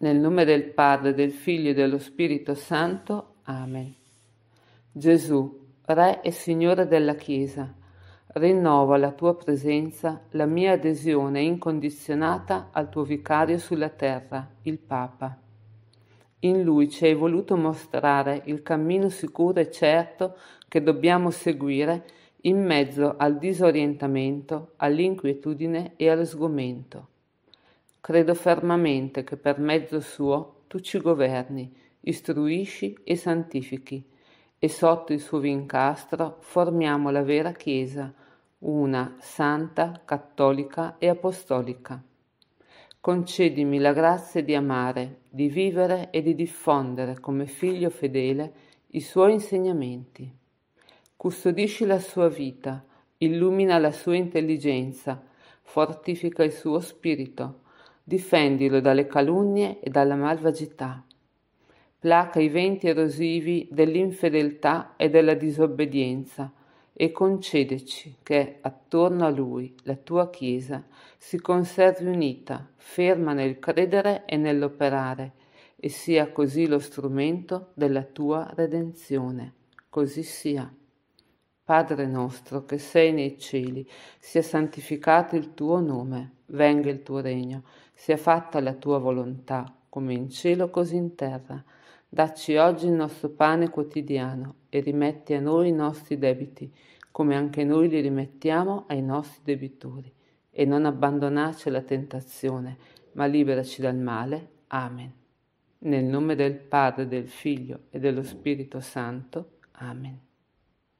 Nel nome del Padre, del Figlio e dello Spirito Santo. Amen. Gesù, Re e Signore della Chiesa, rinnova la tua presenza, la mia adesione incondizionata al tuo vicario sulla terra, il Papa. In lui ci hai voluto mostrare il cammino sicuro e certo che dobbiamo seguire in mezzo al disorientamento, all'inquietudine e allo sgomento. Credo fermamente che per mezzo suo tu ci governi, istruisci e santifichi, e sotto il suo vincastro formiamo la vera Chiesa, una santa, cattolica e apostolica. Concedimi la grazia di amare, di vivere e di diffondere come figlio fedele i suoi insegnamenti. Custodisci la sua vita, illumina la sua intelligenza, fortifica il suo spirito, difendilo dalle calunnie e dalla malvagità. Placa i venti erosivi dell'infedeltà e della disobbedienza e concedeci che attorno a lui la tua Chiesa si conservi unita, ferma nel credere e nell'operare, e sia così lo strumento della tua redenzione. Così sia. Padre nostro che sei nei cieli, sia santificato il tuo nome, venga il tuo regno, sia fatta la tua volontà, come in cielo così in terra. Dacci oggi il nostro pane quotidiano e rimetti a noi i nostri debiti, come anche noi li rimettiamo ai nostri debitori. E non abbandonarci alla tentazione, ma liberaci dal male. Amen. Nel nome del Padre, del Figlio e dello Spirito Santo. Amen.